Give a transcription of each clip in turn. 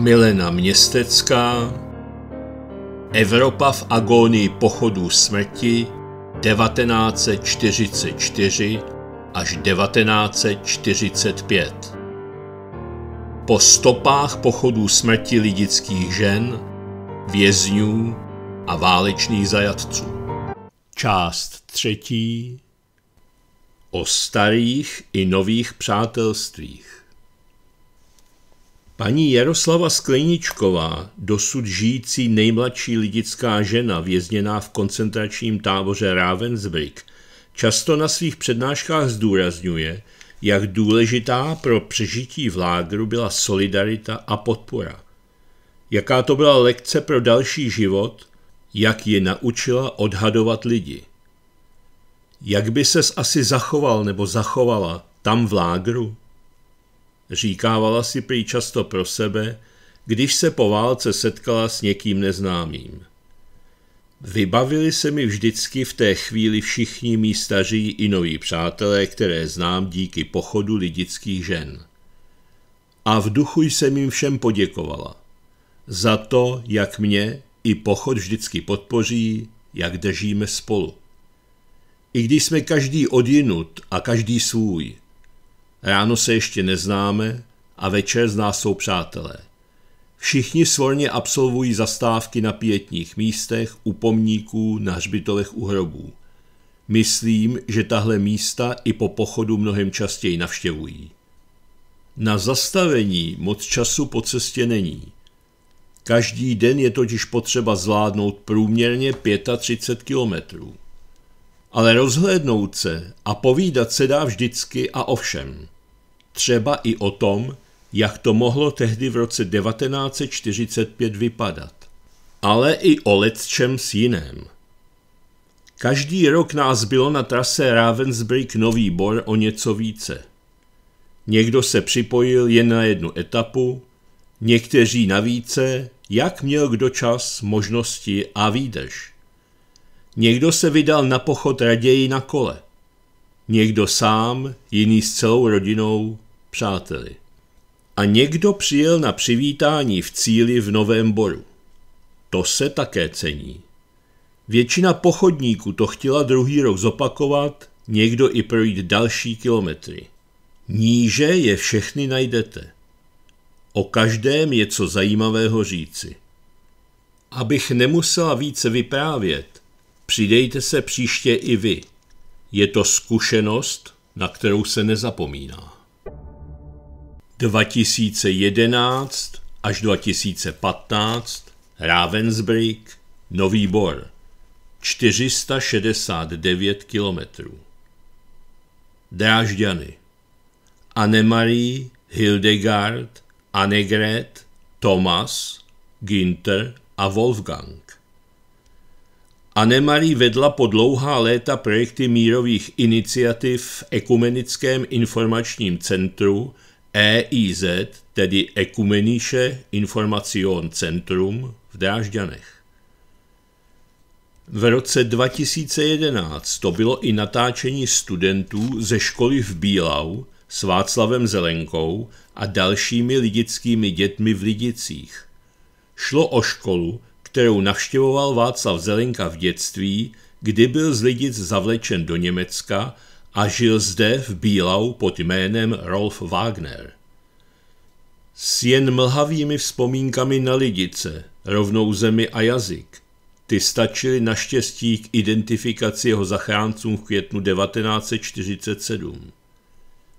Milena Městecká, Evropa v agónii pochodů smrti 1944 až 1945. Po stopách pochodů smrti lidických žen, vězňů a válečných zajatců. Část třetí o starých i nových přátelstvích. Paní Jaroslava Skleničková, dosud žijící nejmladší lidická žena vězněná v koncentračním táboře Ravensbrück, často na svých přednáškách zdůrazňuje, jak důležitá pro přežití v lágru byla solidarita a podpora. Jaká to byla lekce pro další život, jak ji naučila odhadovat lidi. Jak by ses asi zachoval nebo zachovala tam v lágru? Říkávala si prý často pro sebe, když se po válce setkala s někým neznámým. Vybavili se mi vždycky v té chvíli všichni mý staří i noví přátelé, které znám díky pochodu lidických žen. A v duchu jsem jim všem poděkovala. Za to, jak mě i pochod vždycky podpoří, jak držíme spolu. I když jsme každý odjinut a každý svůj, Ráno se ještě neznáme a večer z nás jsou přátelé. Všichni svorně absolvují zastávky na pětních místech, u pomníků, na hřbitovech u hrobů. Myslím, že tahle místa i po pochodu mnohem častěji navštěvují. Na zastavení moc času po cestě není. Každý den je totiž potřeba zvládnout průměrně 35 kilometrů ale rozhlédnout se a povídat se dá vždycky a ovšem. Třeba i o tom, jak to mohlo tehdy v roce 1945 vypadat. Ale i o s jiném. Každý rok nás bylo na trase Ravensbrück Nový Bor o něco více. Někdo se připojil jen na jednu etapu, někteří na více, jak měl kdo čas, možnosti a výdrž. Někdo se vydal na pochod raději na kole. Někdo sám, jiný s celou rodinou, přáteli. A někdo přijel na přivítání v cíli v Novém Boru. To se také cení. Většina pochodníků to chtěla druhý rok zopakovat, někdo i projít další kilometry. Níže je všechny najdete. O každém je co zajímavého říci. Abych nemusela více vyprávět, Přidejte se příště i vy. Je to zkušenost, na kterou se nezapomíná. 2011 až 2015 Ravensbrück, Nový Bor 469 km. Drážďany Annemarie, Hildegard, Annegret, Thomas, Ginter a Wolfgang. Anemarie vedla po dlouhá léta projekty mírových iniciativ v Ekumenickém informačním centru EIZ, tedy ekumeníše Information Centrum v Drážďanech. V roce 2011 to bylo i natáčení studentů ze školy v Bílau s Václavem Zelenkou a dalšími lidickými dětmi v Lidicích. Šlo o školu, kterou navštěvoval Václav Zelenka v dětství, kdy byl z Lidic zavlečen do Německa a žil zde v Bílau pod jménem Rolf Wagner. S jen mlhavými vzpomínkami na Lidice, rovnou zemi a jazyk, ty stačily naštěstí k identifikaci jeho zachráncům v květnu 1947.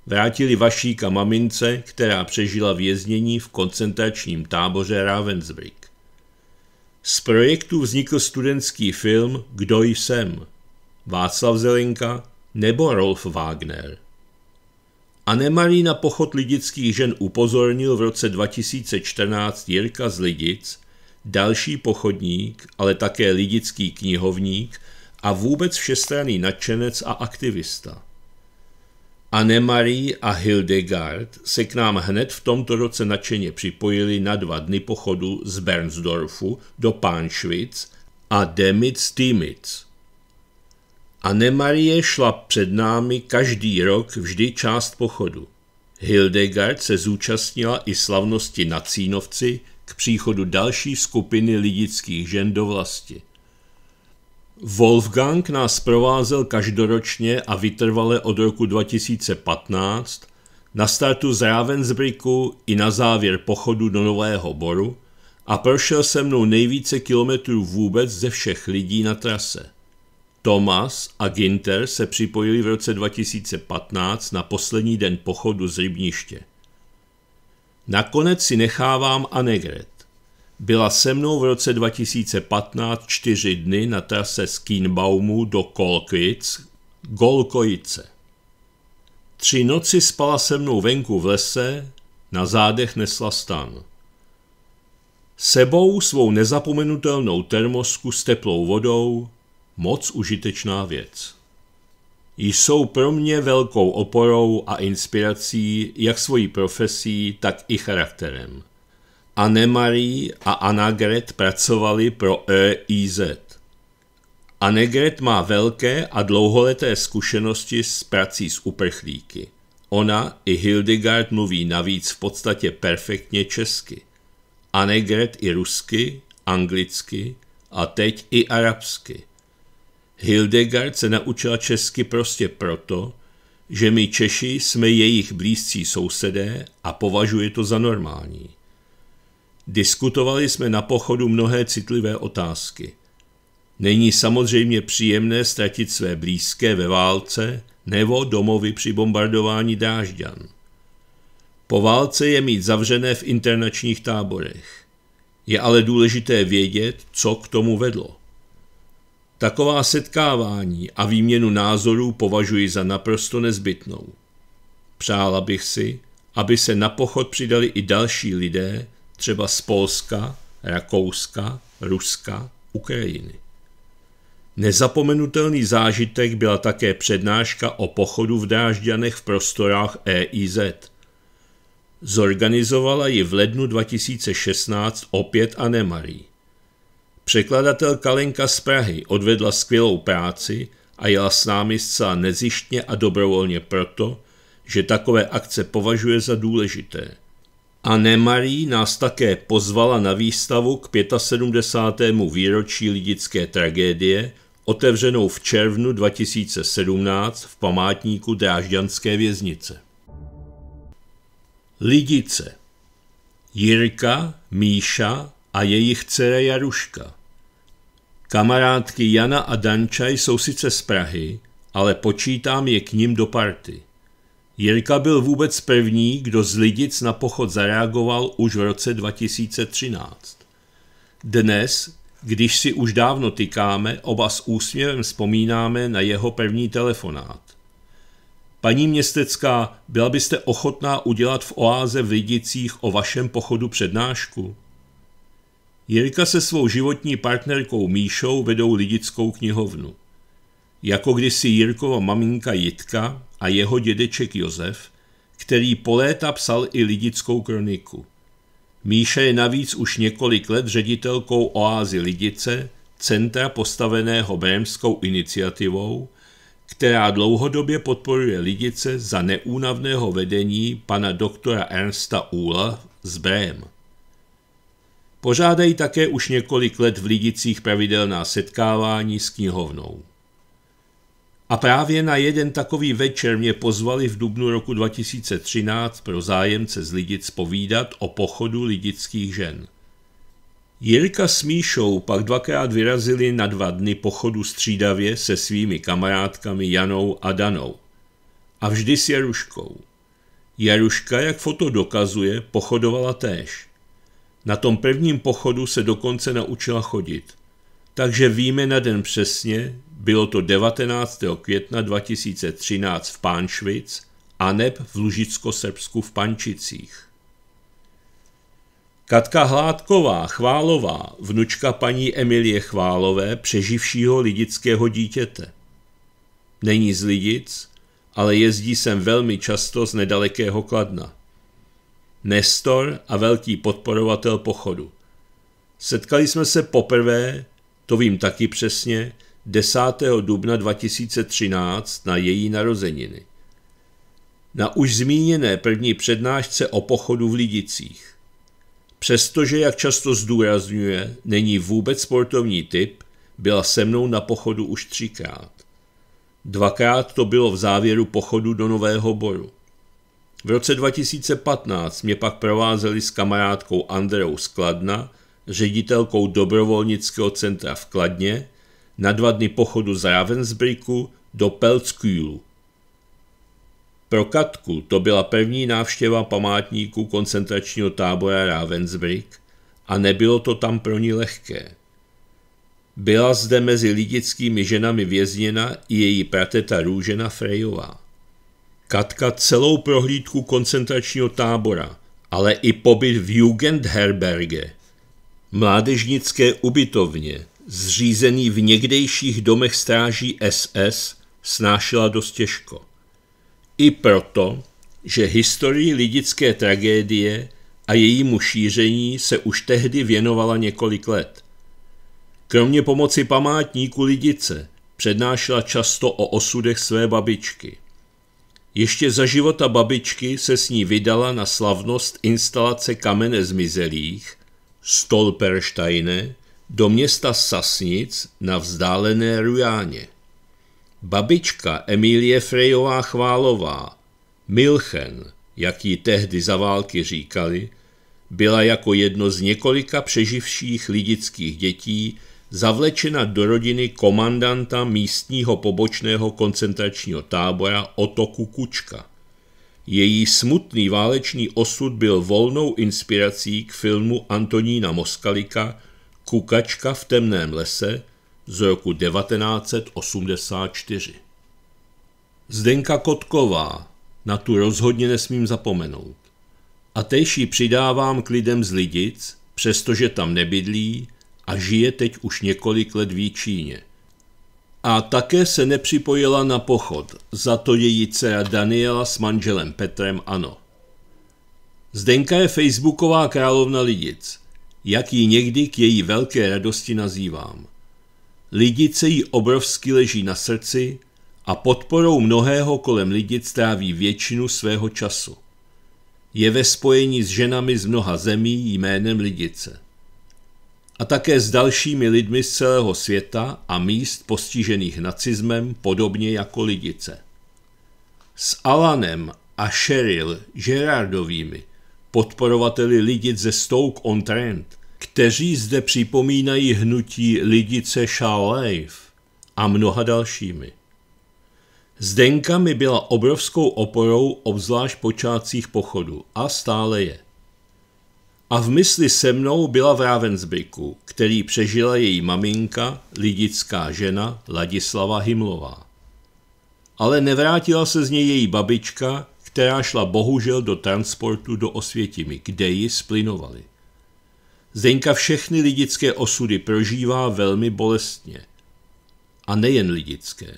Vrátili Vašíka mamince, která přežila věznění v koncentračním táboře Ravensbrück. Z projektu vznikl studentský film Kdo jsem? Václav Zelenka nebo Rolf Wagner. na pochod lidických žen upozornil v roce 2014 Jirka z Lidic, další pochodník, ale také lidický knihovník a vůbec všestranný nadšenec a aktivista. Anne-Marie a Hildegard se k nám hned v tomto roce nadšeně připojili na dva dny pochodu z Bernsdorfu do Pánšvic a Demitz Týmic. Anne-Marie šla před námi každý rok vždy část pochodu. Hildegard se zúčastnila i slavnosti na Cínovci k příchodu další skupiny lidických žen do vlasti. Wolfgang nás provázel každoročně a vytrvale od roku 2015 na startu z Ravensbricku i na závěr pochodu do Nového Boru a prošel se mnou nejvíce kilometrů vůbec ze všech lidí na trase. Thomas a Ginter se připojili v roce 2015 na poslední den pochodu z rybniště. Nakonec si nechávám anegret. Byla se mnou v roce 2015 čtyři dny na trase z Kínbaumu do Kolkvic, Golkojice. Tři noci spala se mnou venku v lese, na zádech nesla stan. Sebou svou nezapomenutelnou termosku s teplou vodou, moc užitečná věc. Jsou pro mě velkou oporou a inspirací jak svojí profesí, tak i charakterem. Anemarie a Anagret pracovali pro EIZ. Anegret má velké a dlouholeté zkušenosti s prací s uprchlíky. Ona i Hildegard mluví navíc v podstatě perfektně česky. Anegret i rusky, anglicky a teď i arabsky. Hildegard se naučila česky prostě proto, že my Češi jsme jejich blízcí sousedé a považuje to za normální. Diskutovali jsme na pochodu mnohé citlivé otázky. Není samozřejmě příjemné ztratit své blízké ve válce nebo domovy při bombardování dážďan. Po válce je mít zavřené v internačních táborech. Je ale důležité vědět, co k tomu vedlo. Taková setkávání a výměnu názorů považuji za naprosto nezbytnou. Přála bych si, aby se na pochod přidali i další lidé, třeba z Polska, Rakouska, Ruska, Ukrajiny. Nezapomenutelný zážitek byla také přednáška o pochodu v Drážďanech v prostorách EIZ. Zorganizovala ji v lednu 2016 opět Anemarí. Překladatel Překladatelka Lenka z Prahy odvedla skvělou práci a jela s námi zcela nezištně a dobrovolně proto, že takové akce považuje za důležité. Anne Marie nás také pozvala na výstavu k 75. výročí lidické tragédie, otevřenou v červnu 2017 v památníku Drážďanské věznice. Lidice Jirka, Míša a jejich dcera Jaruška. Kamarádky Jana a Danča jsou sice z Prahy, ale počítám je k ním do party – Jirka byl vůbec první, kdo z Lidic na pochod zareagoval už v roce 2013. Dnes, když si už dávno tykáme, oba s úsměvem vzpomínáme na jeho první telefonát. Paní Městecká, byla byste ochotná udělat v oáze v Lidicích o vašem pochodu přednášku? Jirka se svou životní partnerkou Míšou vedou lidickou knihovnu jako kdysi Jirkova maminka Jitka a jeho dědeček Josef, který po léta psal i lidickou kroniku. Míše je navíc už několik let ředitelkou oázy Lidice, centra postaveného Brémskou iniciativou, která dlouhodobě podporuje Lidice za neúnavného vedení pana doktora Ernsta Úla z Brém. Pořádají také už několik let v Lidicích pravidelná setkávání s knihovnou. A právě na jeden takový večer mě pozvali v dubnu roku 2013 pro zájemce z Lidic povídat o pochodu lidických žen. Jirka s Míšou pak dvakrát vyrazili na dva dny pochodu střídavě se svými kamarádkami Janou a Danou. A vždy s Jaruškou. Jaruška, jak foto dokazuje, pochodovala též. Na tom prvním pochodu se dokonce naučila chodit – takže víme na den přesně, bylo to 19. května 2013 v Pánšvic a neb v Lužicko-Srbsku v Pančicích. Katka Hládková Chválová, vnučka paní Emilie Chválové, přeživšího lidického dítěte. Není z Lidic, ale jezdí sem velmi často z nedalekého Kladna. Nestor a velký podporovatel pochodu. Setkali jsme se poprvé to vím taky přesně, 10. dubna 2013 na její narozeniny. Na už zmíněné první přednášce o pochodu v Lidicích. Přestože, jak často zdůrazňuje, není vůbec sportovní typ, byla se mnou na pochodu už třikrát. Dvakrát to bylo v závěru pochodu do Nového Boru. V roce 2015 mě pak provázeli s kamarádkou Andreou Skladna ředitelkou dobrovolnického centra v Kladně, na dva dny pochodu z Ravensbrücku do Peltskýlu. Pro Katku to byla první návštěva památníku koncentračního tábora Ravensbrück a nebylo to tam pro ní lehké. Byla zde mezi lidickými ženami vězněna i její prateta Růžena Frejová. Katka celou prohlídku koncentračního tábora, ale i pobyt v Jugendherberge mládežnické ubytovně, zřízený v někdejších domech stráží SS, snášela dost těžko. I proto, že historii lidické tragédie a jejímu šíření se už tehdy věnovala několik let. Kromě pomoci památníku lidice přednášela často o osudech své babičky. Ještě za života babičky se s ní vydala na slavnost instalace kamene zmizelých, Stolpersteine do města Sasnic na vzdálené Rujáně. Babička Emilie Frejová Chválová, Milchen, jak ji tehdy za války říkali, byla jako jedno z několika přeživších lidických dětí zavlečena do rodiny komandanta místního pobočného koncentračního tábora Otoku Kučka. Její smutný válečný osud byl volnou inspirací k filmu Antonína Moskalika Kukačka v temném lese z roku 1984. Zdenka Kotková, na tu rozhodně nesmím zapomenout. A tež ji přidávám k lidem z Lidic, přestože tam nebydlí a žije teď už několik let v Číně a také se nepřipojila na pochod, za to její dcera Daniela s manželem Petrem ano. Zdenka je facebooková královna Lidic, jak ji někdy k její velké radosti nazývám. Lidice jí obrovsky leží na srdci a podporou mnohého kolem Lidic tráví většinu svého času. Je ve spojení s ženami z mnoha zemí jménem Lidice a také s dalšími lidmi z celého světa a míst postižených nacismem, podobně jako lidice. S Alanem a Cheryl Gerardovými, podporovateli lidic ze Stoke-on-Trent, kteří zde připomínají hnutí lidice Shalive a mnoha dalšími. Zdenka mi byla obrovskou oporou obzvlášť počátcích pochodu a stále je a v mysli se mnou byla v Ravensbyku, který přežila její maminka, lidická žena Ladislava Himlová. Ale nevrátila se z něj její babička, která šla bohužel do transportu do Osvětimi, kde ji splinovali. Zdenka všechny lidické osudy prožívá velmi bolestně. A nejen lidické.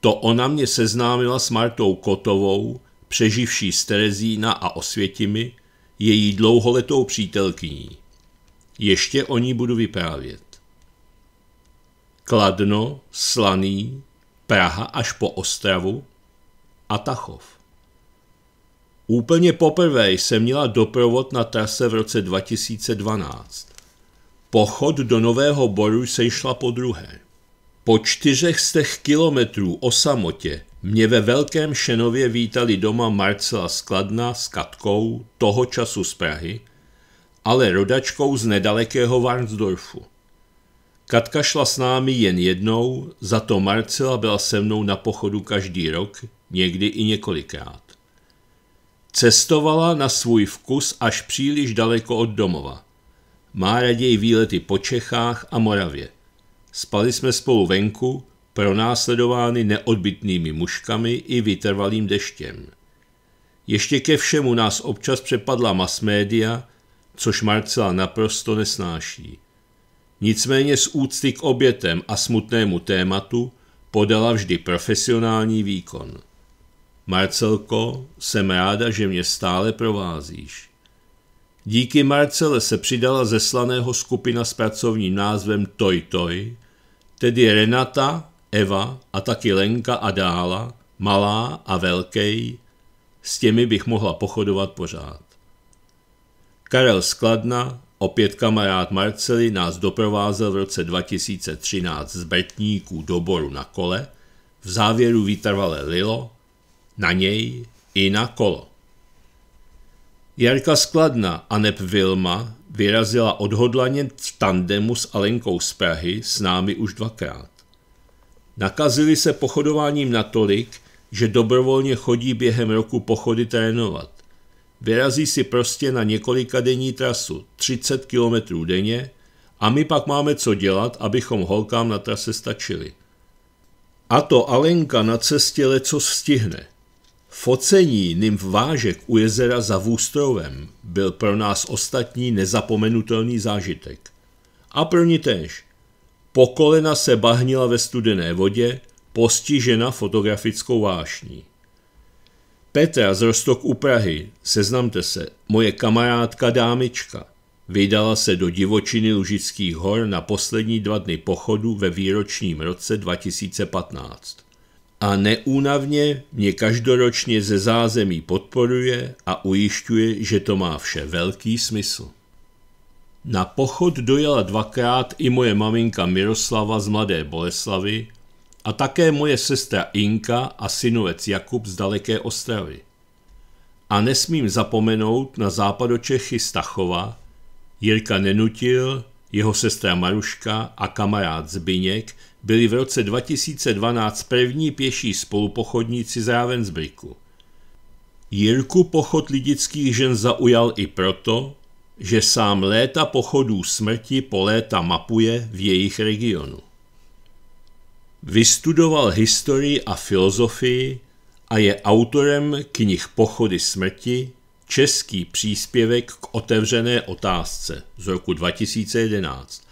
To ona mě seznámila s Martou Kotovou, přeživší z Terezína a Osvětimi, její dlouholetou přítelkyní. Ještě o ní budu vyprávět. Kladno, Slaný, Praha až po Ostravu a Tachov. Úplně poprvé jsem měla doprovod na trase v roce 2012. Pochod do Nového Boru se šla po druhé. Po čtyřech stech kilometrů o samotě mě ve Velkém Šenově vítali doma Marcela Skladna s Katkou, toho času z Prahy, ale rodačkou z nedalekého Varnsdorfu. Katka šla s námi jen jednou, za to Marcela byla se mnou na pochodu každý rok, někdy i několikrát. Cestovala na svůj vkus až příliš daleko od domova. Má raději výlety po Čechách a Moravě. Spali jsme spolu venku, pronásledovány neodbitnými muškami i vytrvalým deštěm. Ještě ke všemu nás občas přepadla masmédia, což Marcela naprosto nesnáší. Nicméně z úcty k obětem a smutnému tématu podala vždy profesionální výkon. Marcelko, jsem ráda, že mě stále provázíš. Díky Marcele se přidala zeslaného skupina s pracovním názvem Toy Toy, tedy Renata, Eva a taky Lenka a dála, malá a velký, s těmi bych mohla pochodovat pořád. Karel Skladna, opět kamarád Marcely, nás doprovázel v roce 2013 z Brtníků do Boru na kole, v závěru vytrvalé lilo, na něj i na kolo. Jarka Skladna a Nep Vilma vyrazila odhodlaně v tandemu s Alenkou z Prahy s námi už dvakrát. Nakazili se pochodováním natolik, že dobrovolně chodí během roku pochody trénovat. Vyrazí si prostě na několika denní trasu, 30 km denně, a my pak máme co dělat, abychom holkám na trase stačili. A to Alenka na cestě leco stihne. Focení nymf vážek u jezera za Vůstrovem byl pro nás ostatní nezapomenutelný zážitek. A pro ní též. Pokolena se bahnila ve studené vodě, postižena fotografickou vášní. Petra z Rostok u Prahy, seznamte se, moje kamarádka dámička, vydala se do divočiny Lužických hor na poslední dva dny pochodu ve výročním roce 2015. A neúnavně mě každoročně ze zázemí podporuje a ujišťuje, že to má vše velký smysl. Na pochod dojela dvakrát i moje maminka Miroslava z Mladé Boleslavy a také moje sestra Inka a synovec Jakub z daleké Ostravy. A nesmím zapomenout na západočechy Stachova, Jirka Nenutil, jeho sestra Maruška a kamarád Zbyněk byli v roce 2012 první pěší spolupochodníci z Ravensbrücku. Jirku pochod lidických žen zaujal i proto, že sám léta pochodů smrti po léta mapuje v jejich regionu. Vystudoval historii a filozofii a je autorem knih Pochody smrti, český příspěvek k otevřené otázce z roku 2011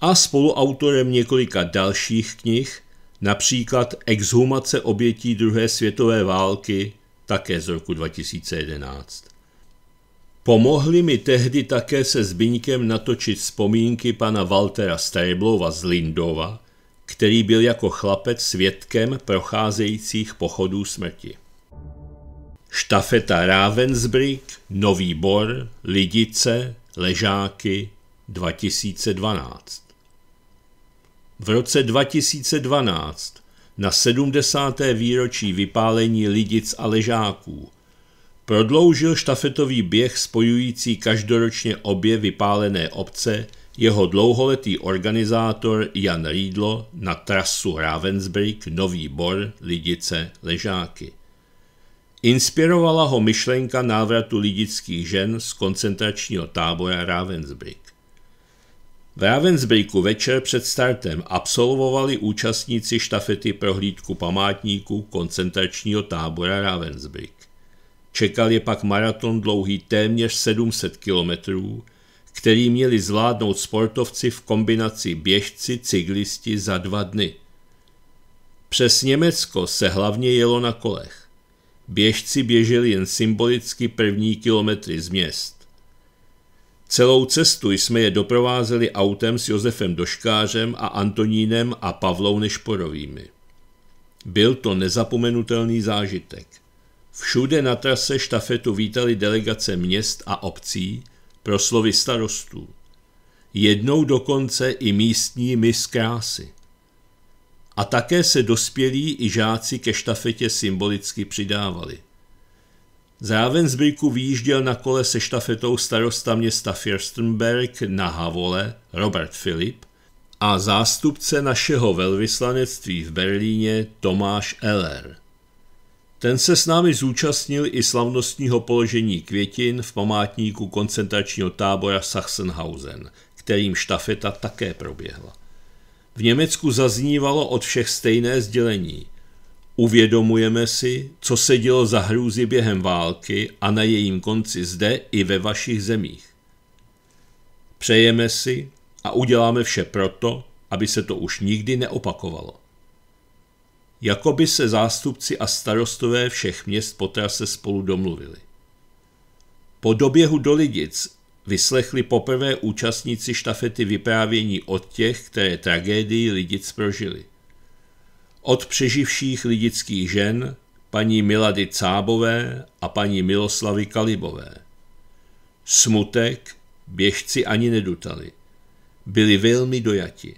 a spoluautorem několika dalších knih, například Exhumace obětí druhé světové války, také z roku 2011. Pomohli mi tehdy také se Zbyňkem natočit vzpomínky pana Waltera Stablova z Lindova, který byl jako chlapec svědkem procházejících pochodů smrti. Štafeta Ravensbrück, Nový Bor, Lidice, Ležáky 2012 V roce 2012 na 70. výročí vypálení Lidic a Ležáků Prodloužil štafetový běh spojující každoročně obě vypálené obce jeho dlouholetý organizátor Jan Rídlo na trasu Ravensbrück, Nový Bor, Lidice, Ležáky. Inspirovala ho myšlenka návratu lidických žen z koncentračního tábora Ravensbrück. V Ravensbrücku večer před startem absolvovali účastníci štafety prohlídku památníků koncentračního tábora Ravensbrück. Čekal je pak maraton dlouhý téměř 700 kilometrů, který měli zvládnout sportovci v kombinaci běžci-cyklisti za dva dny. Přes Německo se hlavně jelo na kolech. Běžci běželi jen symbolicky první kilometry z měst. Celou cestu jsme je doprovázeli autem s Josefem Doškářem a Antonínem a Pavlou Nešporovými. Byl to nezapomenutelný zážitek – Všude na trase štafetu vítali delegace měst a obcí, slovy starostů. Jednou dokonce i místní mis krásy. A také se dospělí i žáci ke štafetě symbolicky přidávali. Z Ravensbrücku výjížděl na kole se štafetou starosta města Firstenberg na Havole Robert Philip a zástupce našeho velvyslanectví v Berlíně Tomáš Eller – ten se s námi zúčastnil i slavnostního položení květin v památníku koncentračního tábora Sachsenhausen, kterým štafeta také proběhla. V Německu zaznívalo od všech stejné sdělení. Uvědomujeme si, co se dělo za hrůzy během války a na jejím konci zde i ve vašich zemích. Přejeme si a uděláme vše proto, aby se to už nikdy neopakovalo. Jako by se zástupci a starostové všech měst po trase spolu domluvili. Po doběhu do Lidic vyslechli poprvé účastníci štafety vyprávění od těch, které tragédii Lidic prožili. Od přeživších lidických žen, paní Milady Cábové a paní Miloslavy Kalibové. Smutek běžci ani nedutali. Byli velmi dojati.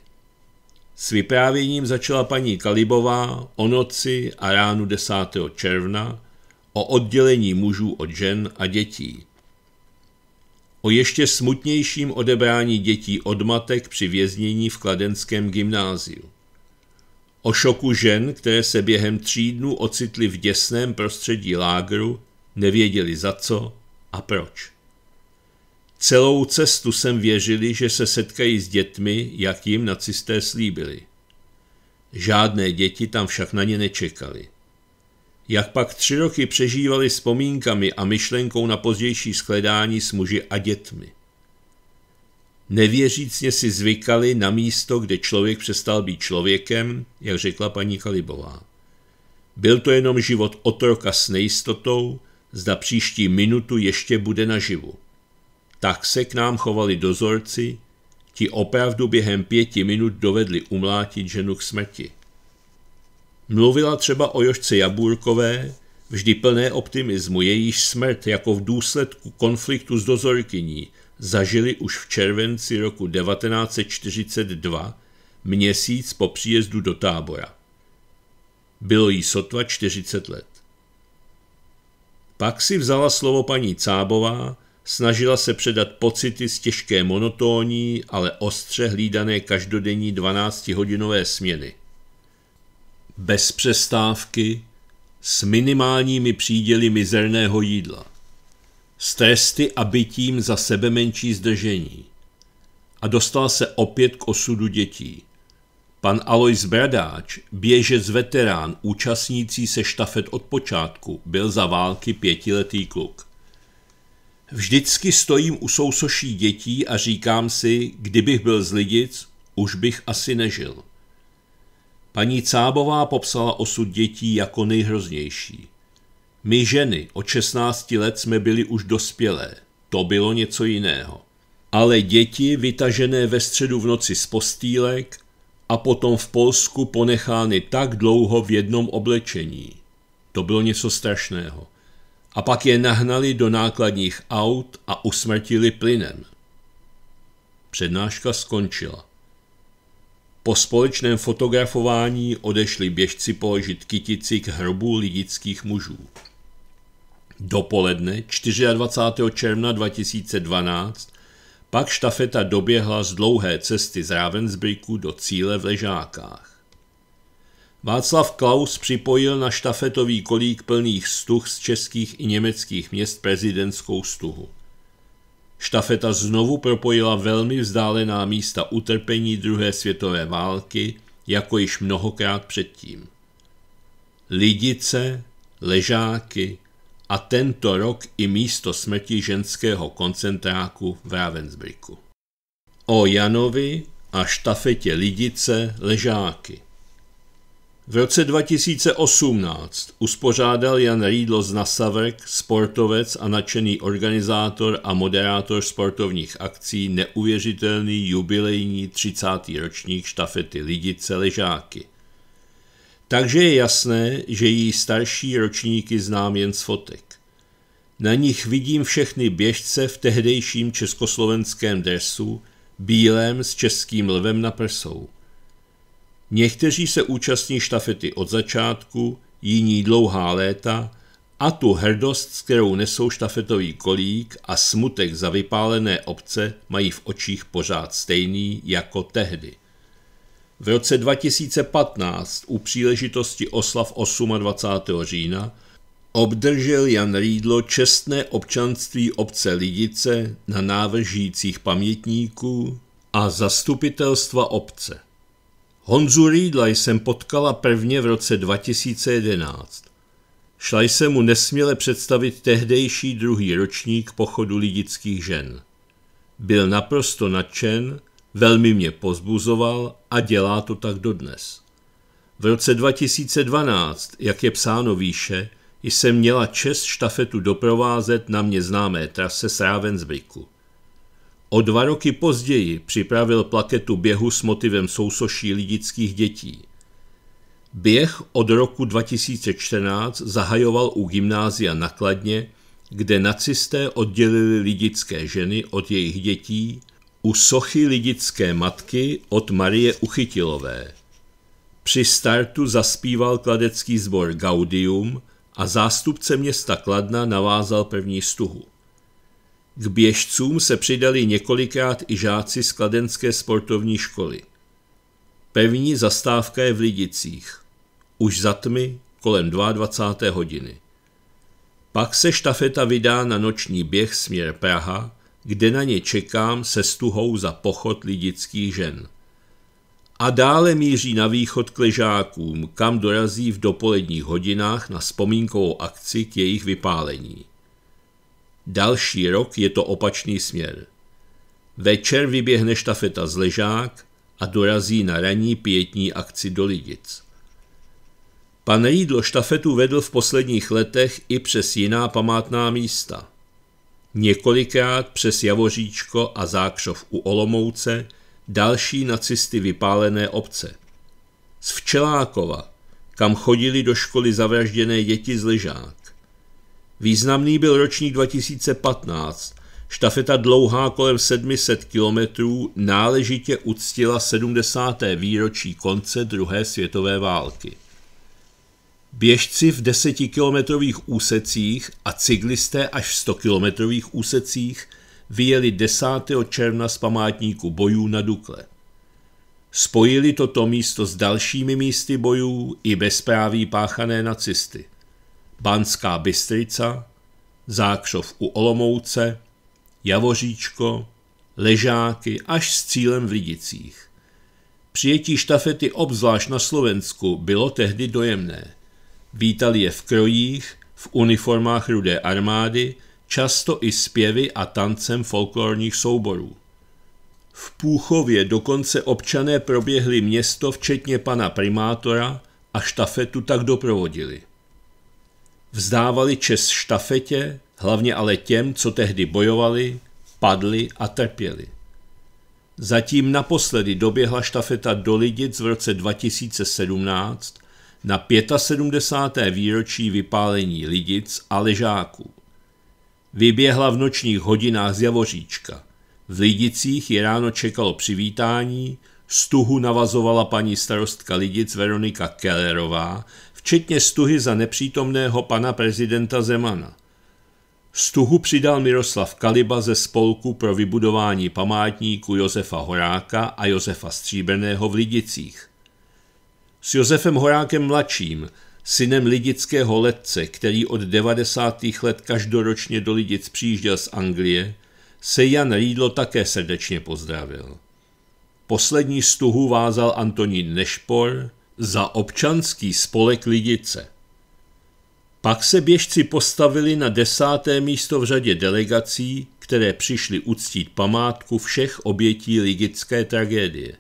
S vyprávěním začala paní Kalibová o noci a ránu 10. června, o oddělení mužů od žen a dětí. O ještě smutnějším odebrání dětí od matek při věznění v Kladenském gymnáziu. O šoku žen, které se během tří dnů ocitly v děsném prostředí lágru, nevěděli za co a proč. Celou cestu sem věřili, že se setkají s dětmi, jak jim nacisté slíbili. Žádné děti tam však na ně nečekali. Jak pak tři roky přežívali vzpomínkami a myšlenkou na pozdější skledání s muži a dětmi. Nevěřícně si zvykali na místo, kde člověk přestal být člověkem, jak řekla paní Kalibová. Byl to jenom život otroka s nejistotou, zda příští minutu ještě bude naživu. Tak se k nám chovali dozorci, ti opravdu během pěti minut dovedli umlátit ženu k smrti. Mluvila třeba o Jožce Jabůrkové, vždy plné optimismu, jejíž smrt jako v důsledku konfliktu s dozorkyní zažili už v červenci roku 1942, měsíc po příjezdu do tábora. Bylo jí sotva 40 let. Pak si vzala slovo paní Cábová, snažila se předat pocity z těžké monotónní, ale ostře hlídané každodenní 12-hodinové směny. Bez přestávky, s minimálními příděly mizerného jídla. S tresty a bytím za sebe menší zdržení. A dostal se opět k osudu dětí. Pan Alois Bradáč, běžec veterán, účastnící se štafet od počátku, byl za války pětiletý kluk. Vždycky stojím u sousoší dětí a říkám si, kdybych byl z lidic, už bych asi nežil. Paní Cábová popsala osud dětí jako nejhroznější. My ženy od 16 let jsme byli už dospělé, to bylo něco jiného. Ale děti vytažené ve středu v noci z postýlek a potom v Polsku ponechány tak dlouho v jednom oblečení. To bylo něco strašného a pak je nahnali do nákladních aut a usmrtili plynem. Přednáška skončila. Po společném fotografování odešli běžci položit kytici k hrobu lidických mužů. Dopoledne 24. června 2012 pak štafeta doběhla z dlouhé cesty z Ravensbrücku do cíle v Ležákách. Václav Klaus připojil na štafetový kolík plných stuh z českých i německých měst prezidentskou stuhu. Štafeta znovu propojila velmi vzdálená místa utrpení druhé světové války, jako již mnohokrát předtím. Lidice, ležáky a tento rok i místo smrti ženského koncentráku v Ravensbrücku. O Janovi a štafetě Lidice, ležáky – v roce 2018 uspořádal Jan Rídlo z Nasavek, sportovec a nadšený organizátor a moderátor sportovních akcí, neuvěřitelný jubilejní 30. ročník štafety Lidice Ležáky. Takže je jasné, že její starší ročníky znám jen z fotek. Na nich vidím všechny běžce v tehdejším československém dresu, bílém s českým lvem na prsou – Někteří se účastní štafety od začátku, jiní dlouhá léta a tu hrdost, s kterou nesou štafetový kolík a smutek za vypálené obce mají v očích pořád stejný jako tehdy. V roce 2015 u příležitosti oslav 28. října obdržel Jan Rídlo čestné občanství obce Lidice na návržících pamětníků a zastupitelstva obce. Honzu Rýdla jsem potkala prvně v roce 2011. Šla jsem mu nesměle představit tehdejší druhý ročník pochodu lidických žen. Byl naprosto nadšen, velmi mě pozbuzoval a dělá to tak dodnes. V roce 2012, jak je psáno výše, jsem měla čest štafetu doprovázet na mě známé trase z Ravensbricku. O dva roky později připravil plaketu běhu s motivem sousoší lidických dětí. Běh od roku 2014 zahajoval u gymnázia nakladně, kde nacisté oddělili lidické ženy od jejich dětí, u sochy lidické matky od Marie Uchytilové. Při startu zaspíval kladecký sbor Gaudium a zástupce města Kladna navázal první stuhu. K běžcům se přidali několikrát i žáci z Kladenské sportovní školy. Pevní zastávka je v Lidicích. Už za tmy kolem 22. hodiny. Pak se štafeta vydá na noční běh směr Praha, kde na ně čekám se stuhou za pochod lidických žen. A dále míří na východ k ležákům, kam dorazí v dopoledních hodinách na vzpomínkovou akci k jejich vypálení. Další rok je to opačný směr. Večer vyběhne štafeta z ležák a dorazí na ranní pětní akci do Lidic. Pan Rídlo štafetu vedl v posledních letech i přes jiná památná místa. Několikrát přes Javoříčko a Zákřov u Olomouce další nacisty vypálené obce. Z Včelákova, kam chodili do školy zavražděné děti z ležák. Významný byl ročník 2015. Štafeta dlouhá kolem 700 kilometrů náležitě uctila 70. výročí konce druhé světové války. Běžci v 10-kilometrových úsecích a cyklisté až v 100-kilometrových úsecích vyjeli 10. června z památníku bojů na Dukle. Spojili toto místo s dalšími místy bojů i bezpráví páchané nacisty – Banská Bystrica, Zákšov u Olomouce, Javoříčko, Ležáky až s cílem v Lidicích. Přijetí štafety obzvlášť na Slovensku bylo tehdy dojemné. Vítali je v krojích, v uniformách rudé armády, často i zpěvy a tancem folklorních souborů. V Půchově dokonce občané proběhli město včetně pana primátora a štafetu tak doprovodili. Vzdávali čes štafetě, hlavně ale těm, co tehdy bojovali, padli a trpěli. Zatím naposledy doběhla štafeta do Lidic v roce 2017 na 75. výročí vypálení Lidic a ležáků. Vyběhla v nočních hodinách z Javoříčka. V Lidicích je ráno čekalo přivítání, stuhu navazovala paní starostka Lidic Veronika Kellerová, včetně stuhy za nepřítomného pana prezidenta Zemana. Stuhu přidal Miroslav Kaliba ze Spolku pro vybudování památníku Josefa Horáka a Josefa Stříbrného v Lidicích. S Josefem Horákem mladším, synem lidického letce, který od 90. let každoročně do Lidic přijížděl z Anglie, se Jan Rídlo také srdečně pozdravil. Poslední stuhu vázal Antonín Nešpor, za občanský spolek Lidice. Pak se běžci postavili na desáté místo v řadě delegací, které přišly uctít památku všech obětí lidické tragédie.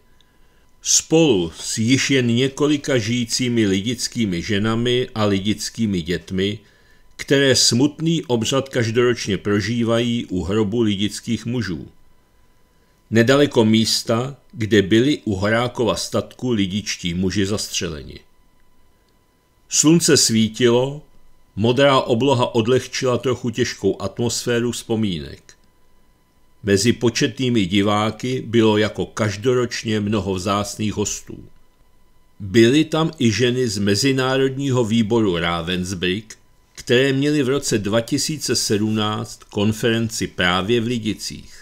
Spolu s již jen několika žijícími lidickými ženami a lidickými dětmi, které smutný obřad každoročně prožívají u hrobu lidických mužů nedaleko místa, kde byli u Horákova statku lidičtí muži zastřeleni. Slunce svítilo, modrá obloha odlehčila trochu těžkou atmosféru vzpomínek. Mezi početnými diváky bylo jako každoročně mnoho vzácných hostů. Byly tam i ženy z Mezinárodního výboru Ravensbrück, které měly v roce 2017 konferenci právě v Lidicích.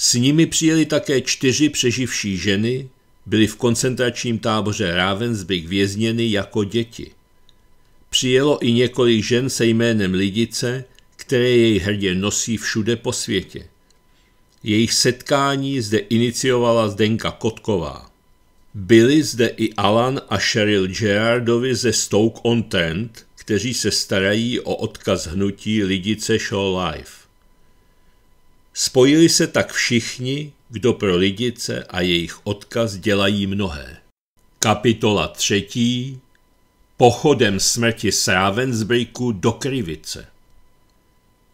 S nimi přijeli také čtyři přeživší ženy, byly v koncentračním táboře Ravensbrück vězněny jako děti. Přijelo i několik žen se jménem Lidice, které její hrdě nosí všude po světě. Jejich setkání zde iniciovala Zdenka Kotková. Byli zde i Alan a Cheryl Gerardovi ze Stoke on Trent, kteří se starají o odkaz hnutí Lidice Show Life. Spojili se tak všichni, kdo pro lidice a jejich odkaz dělají mnohé. Kapitola třetí Pochodem smrti z Ravensbrücku do Krivice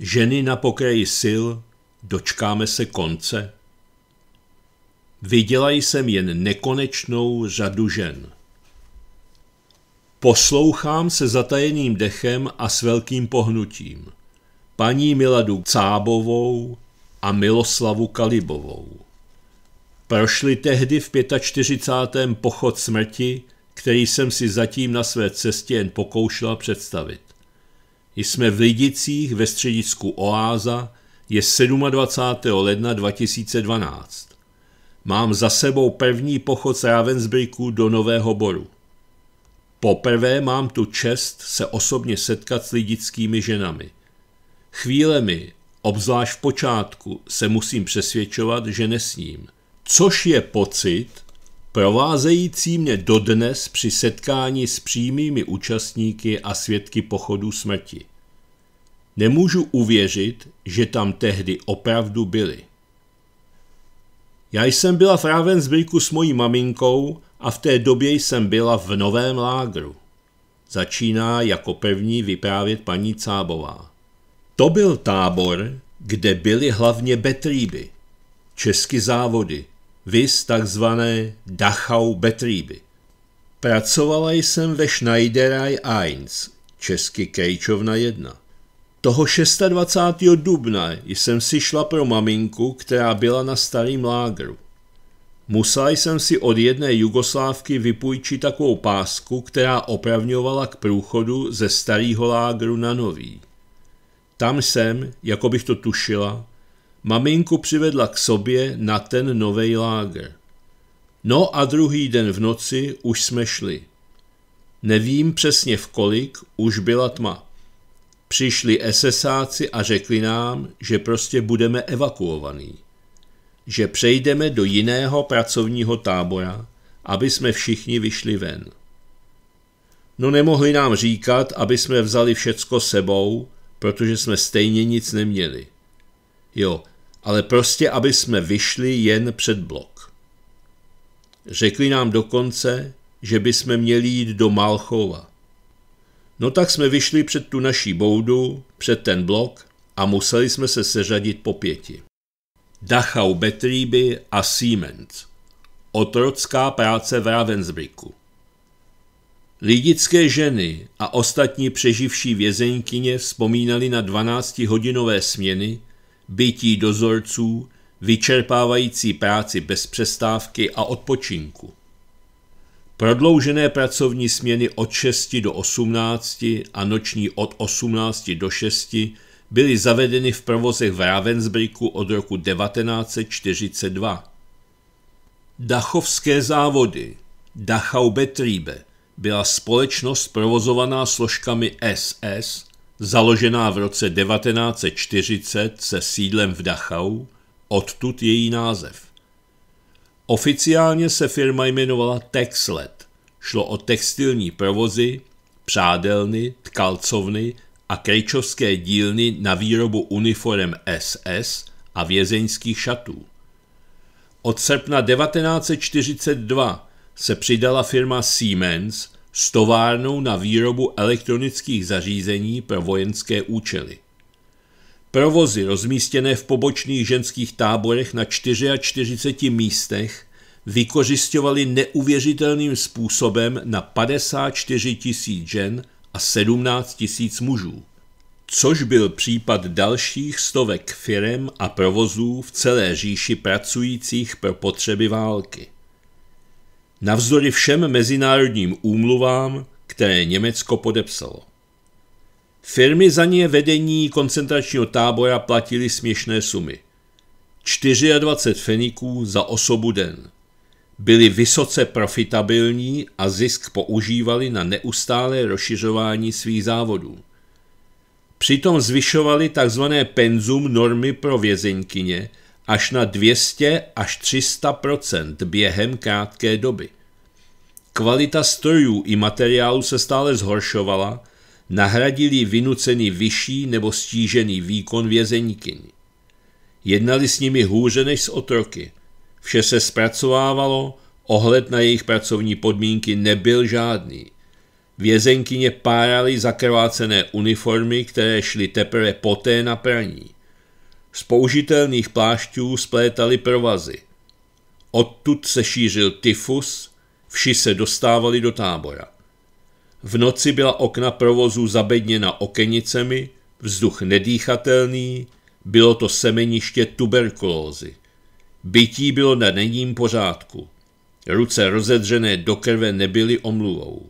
Ženy na pokraji sil, dočkáme se konce? Viděla jsem jen nekonečnou řadu žen. Poslouchám se zatajeným dechem a s velkým pohnutím. Paní Miladu Cábovou, a Miloslavu Kalibovou. Prošli tehdy v 45. pochod smrti, který jsem si zatím na své cestě jen pokoušela představit. Jsme v Lidicích ve středisku Oáza, je 27. ledna 2012. Mám za sebou první pochod z Ravensbrücku do Nového Boru. Poprvé mám tu čest se osobně setkat s lidickými ženami. Chvílemi Obzvlášť v počátku se musím přesvědčovat, že nesním. Což je pocit, provázející mě dodnes při setkání s přímými účastníky a svědky pochodu smrti. Nemůžu uvěřit, že tam tehdy opravdu byli. Já jsem byla v Ravensbrücku s mojí maminkou a v té době jsem byla v novém lágru. Začíná jako první vyprávět paní Cábová. To byl tábor, kde byly hlavně betrýby, česky závody, vys takzvané Dachau betrýby. Pracovala jsem ve Schneideraj 1, česky Krejčovna 1. Toho 26. dubna jsem si šla pro maminku, která byla na starým lágru. Musela jsem si od jedné Jugoslávky vypůjčit takovou pásku, která opravňovala k průchodu ze starého lágru na nový. Tam jsem, jako bych to tušila, maminku přivedla k sobě na ten novej lágr. No a druhý den v noci už jsme šli. Nevím přesně v kolik, už byla tma. Přišli SSáci a řekli nám, že prostě budeme evakuovaní. Že přejdeme do jiného pracovního tábora, aby jsme všichni vyšli ven. No nemohli nám říkat, aby jsme vzali všecko sebou, protože jsme stejně nic neměli. Jo, ale prostě, aby jsme vyšli jen před blok. Řekli nám dokonce, že by jsme měli jít do Malchova. No tak jsme vyšli před tu naší boudu, před ten blok a museli jsme se seřadit po pěti. Dachau Betrieby a Siemens. Otrocká práce v Ravensbrücku. Lidické ženy a ostatní přeživší vězeňkyně vzpomínali na 12-hodinové směny, bytí dozorců, vyčerpávající práci bez přestávky a odpočinku. Prodloužené pracovní směny od 6 do 18 a noční od 18 do 6 byly zavedeny v provozech v Ravensbrücku od roku 1942. Dachovské závody Dachau Betriebe byla společnost provozovaná složkami SS, založená v roce 1940 se sídlem v Dachau, odtud její název. Oficiálně se firma jmenovala Texlet. Šlo o textilní provozy, přádelny, tkalcovny a krejčovské dílny na výrobu uniform SS a vězeňských šatů. Od srpna 1942 se přidala firma Siemens s továrnou na výrobu elektronických zařízení pro vojenské účely. Provozy rozmístěné v pobočných ženských táborech na 44 místech vykořišťovaly neuvěřitelným způsobem na 54 tisíc žen a 17 tisíc mužů, což byl případ dalších stovek firem a provozů v celé říši pracujících pro potřeby války navzdory všem mezinárodním úmluvám, které Německo podepsalo. Firmy za ně vedení koncentračního tábora platili směšné sumy. 24 feniků za osobu den. Byli vysoce profitabilní a zisk používali na neustálé rozšiřování svých závodů. Přitom zvyšovali tzv. penzum normy pro vězeňkyně – až na 200 až 300 během krátké doby. Kvalita strojů i materiálu se stále zhoršovala, nahradili vynucený vyšší nebo stížený výkon vězeňkyni. Jednali s nimi hůře než s otroky. Vše se zpracovávalo, ohled na jejich pracovní podmínky nebyl žádný. Vězenkyně párali zakrvácené uniformy, které šly teprve poté na praní z použitelných plášťů splétali provazy. Odtud se šířil tyfus, vši se dostávali do tábora. V noci byla okna provozu zabedněna okenicemi, vzduch nedýchatelný, bylo to semeniště tuberkulózy. Bytí bylo na denním pořádku. Ruce rozedřené do krve nebyly omluvou.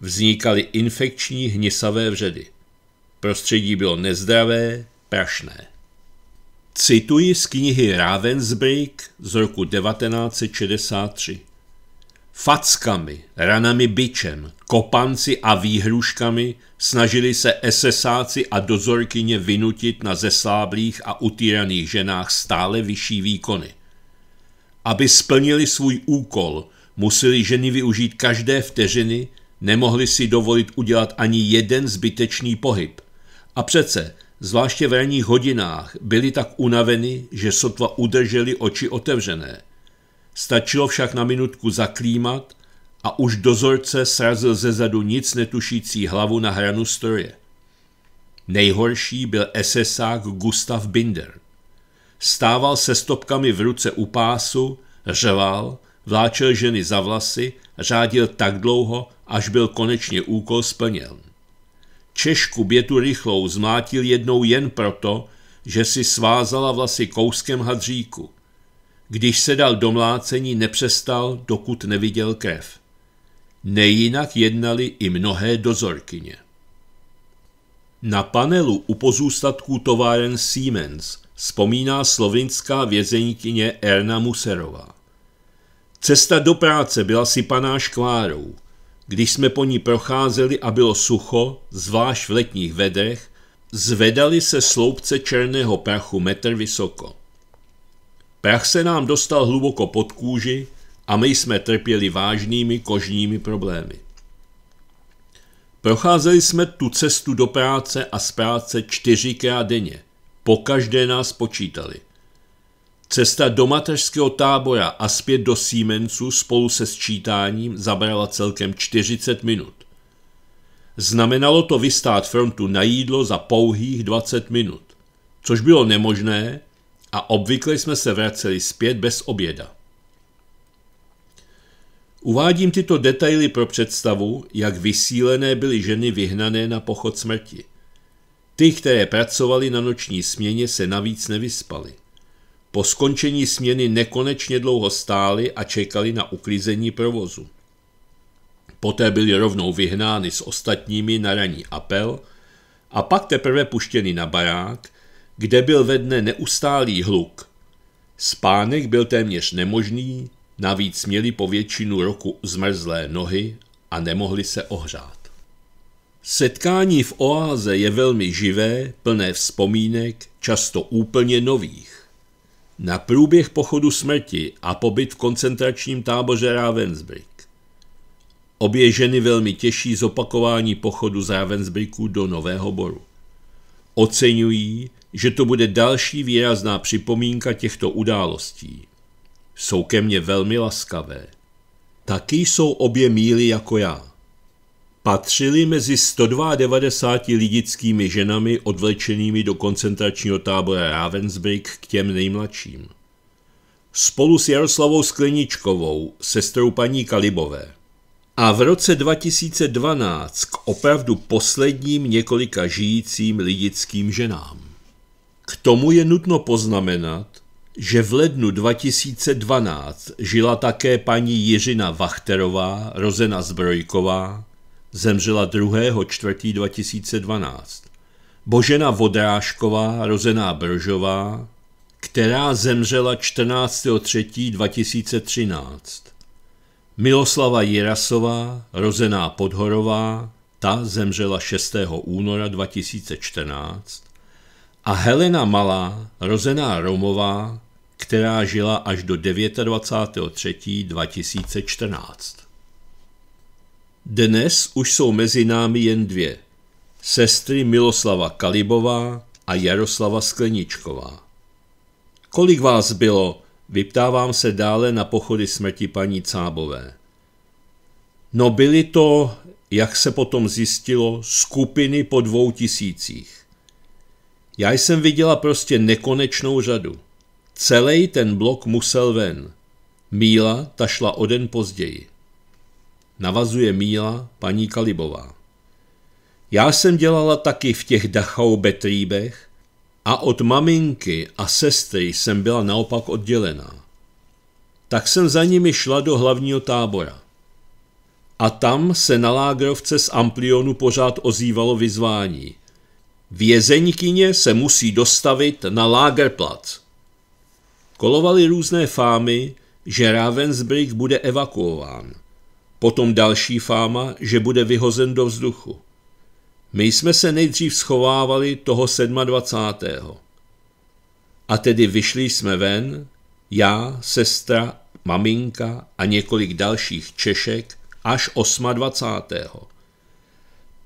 Vznikaly infekční hnisavé vředy. Prostředí bylo nezdravé, prašné. Cituji z knihy Ravensbrück z roku 1963. Fackami, ranami bičem, kopanci a výhruškami snažili se esesáci a dozorkyně vynutit na zesláblých a utíraných ženách stále vyšší výkony. Aby splnili svůj úkol, museli ženy využít každé vteřiny, nemohli si dovolit udělat ani jeden zbytečný pohyb. A přece zvláště v ranních hodinách, byli tak unaveni, že sotva udrželi oči otevřené. Stačilo však na minutku zaklímat a už dozorce srazil ze zadu nic netušící hlavu na hranu stroje. Nejhorší byl esesák Gustav Binder. Stával se stopkami v ruce u pásu, řval, vláčel ženy za vlasy, řádil tak dlouho, až byl konečně úkol splněn. Češku bětu rychlou zmlátil jednou jen proto, že si svázala vlasy kouskem hadříku. Když se dal do mlácení, nepřestal, dokud neviděl krev. Nejinak jednali i mnohé dozorkyně. Na panelu u pozůstatků továren Siemens vzpomíná slovinská vězeňkyně Erna Muserová. Cesta do práce byla sypaná škvárou – když jsme po ní procházeli a bylo sucho, zvlášť v letních vedrech, zvedali se sloupce černého prachu metr vysoko. Prach se nám dostal hluboko pod kůži a my jsme trpěli vážnými kožními problémy. Procházeli jsme tu cestu do práce a z práce čtyřikrát denně. Po každé nás počítali – Cesta do mateřského tábora a zpět do Siemensu spolu se sčítáním zabrala celkem 40 minut. Znamenalo to vystát frontu na jídlo za pouhých 20 minut, což bylo nemožné a obvykle jsme se vraceli zpět bez oběda. Uvádím tyto detaily pro představu, jak vysílené byly ženy vyhnané na pochod smrti. Ty, které pracovali na noční směně, se navíc nevyspaly. Po skončení směny nekonečně dlouho stáli a čekali na uklízení provozu. Poté byli rovnou vyhnány s ostatními na raní apel a pak teprve puštěni na barák, kde byl ve dne neustálý hluk. Spánek byl téměř nemožný, navíc měli po většinu roku zmrzlé nohy a nemohli se ohřát. Setkání v oáze je velmi živé, plné vzpomínek, často úplně nových na průběh pochodu smrti a pobyt v koncentračním táboře Ravensbrück. Obě ženy velmi těší zopakování pochodu z Ravensbrücku do Nového Boru. Oceňují, že to bude další výrazná připomínka těchto událostí. Jsou ke mně velmi laskavé. Taky jsou obě míly jako já. Patřili mezi 192 lidickými ženami odvlečenými do koncentračního tábora Ravensbrück k těm nejmladším. Spolu s Jaroslavou Skleničkovou, sestrou paní Kalibové. A v roce 2012 k opravdu posledním několika žijícím lidickým ženám. K tomu je nutno poznamenat, že v lednu 2012 žila také paní Jiřina Vachterová, rozena Zbrojková, Zemřela 2. čtvrtý 2012. Božena Vodrášková, rozená Bržová, která zemřela 14. 3. 2013. Miloslava Jirasová, rozená Podhorová, ta zemřela 6. února 2014. A Helena Malá, rozená Romová, která žila až do 29. 3. 2014. Dnes už jsou mezi námi jen dvě. Sestry Miloslava Kalibová a Jaroslava Skleničková. Kolik vás bylo? Vyptávám se dále na pochody smrti paní Cábové. No byly to, jak se potom zjistilo, skupiny po dvou tisících. Já jsem viděla prostě nekonečnou řadu. Celý ten blok musel ven. Míla ta šla o den později navazuje Míla paní Kalibová. Já jsem dělala taky v těch Dachau Betrýbech a od maminky a sestry jsem byla naopak oddělená. Tak jsem za nimi šla do hlavního tábora. A tam se na lágrovce z Amplionu pořád ozývalo vyzvání. Vězeňkyně se musí dostavit na Lagerplatz. Kolovaly různé fámy, že Ravensbrück bude evakuován – Potom další fáma, že bude vyhozen do vzduchu. My jsme se nejdřív schovávali toho 27. A tedy vyšli jsme ven, já, sestra, maminka a několik dalších Češek až 28.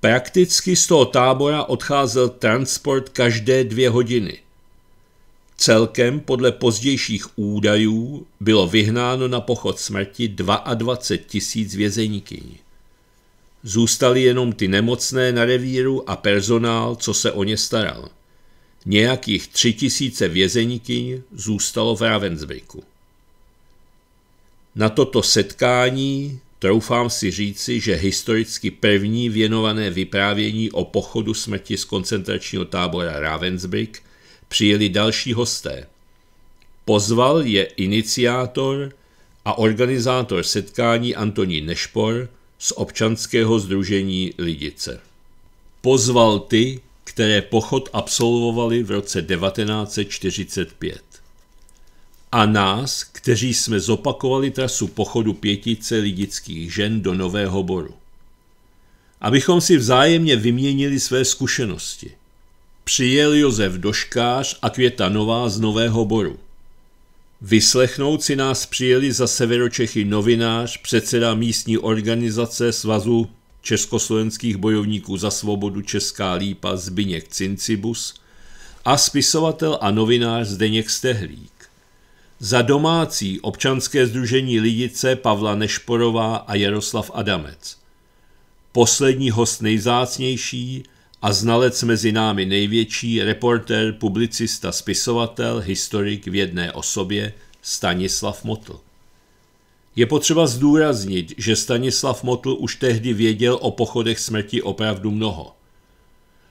Prakticky z toho tábora odcházel transport každé dvě hodiny. Celkem podle pozdějších údajů bylo vyhnáno na pochod smrti 22 tisíc vězeňkyň. Zůstali jenom ty nemocné na revíru a personál, co se o ně staral. Nějakých tři tisíce vězeňkyň zůstalo v Ravensbrücku. Na toto setkání troufám si říci, že historicky první věnované vyprávění o pochodu smrti z koncentračního tábora Ravensbrück přijeli další hosté. Pozval je iniciátor a organizátor setkání Antoní Nešpor z občanského združení Lidice. Pozval ty, které pochod absolvovali v roce 1945. A nás, kteří jsme zopakovali trasu pochodu pětice lidických žen do Nového Boru. Abychom si vzájemně vyměnili své zkušenosti – Přijel Josef Doškář a Květa Nová z Nového Boru. Vyslechnout si nás přijeli za severočechy novinář, předseda místní organizace Svazu československých bojovníků za svobodu Česká lípa Zbyněk Cincibus a spisovatel a novinář Zdeněk Stehlík. Za domácí občanské združení Lidice Pavla Nešporová a Jaroslav Adamec. Poslední host nejzácnější – a znalec mezi námi největší, reporter, publicista, spisovatel, historik v jedné osobě Stanislav Motl. Je potřeba zdůraznit, že Stanislav Motl už tehdy věděl o pochodech smrti opravdu mnoho.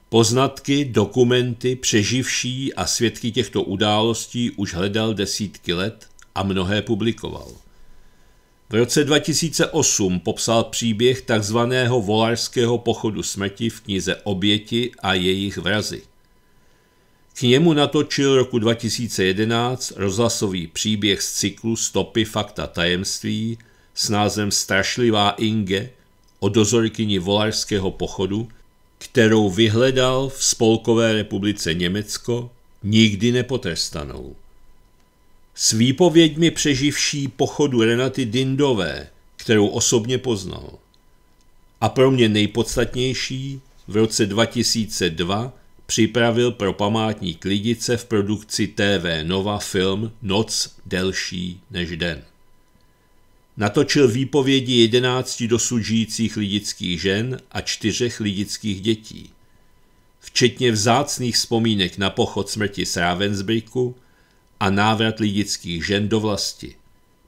Poznatky, dokumenty, přeživší a svědky těchto událostí už hledal desítky let a mnohé publikoval. V roce 2008 popsal příběh takzvaného volářského pochodu smrti v knize Oběti a jejich vrazy. K němu natočil roku 2011 rozhlasový příběh z cyklu Stopy fakta tajemství s názvem Strašlivá Inge o dozorkyni volářského pochodu, kterou vyhledal v Spolkové republice Německo nikdy nepotrestanou. S výpověďmi přeživší pochodu Renaty Dindové, kterou osobně poznal. A pro mě nejpodstatnější, v roce 2002 připravil pro památník Lidice v produkci TV Nova film Noc delší než den. Natočil výpovědi jedenácti dosud žijících lidických žen a čtyřech lidických dětí, včetně vzácných vzpomínek na pochod smrti z Ravensbrücku a návrat lidických žen do vlasti.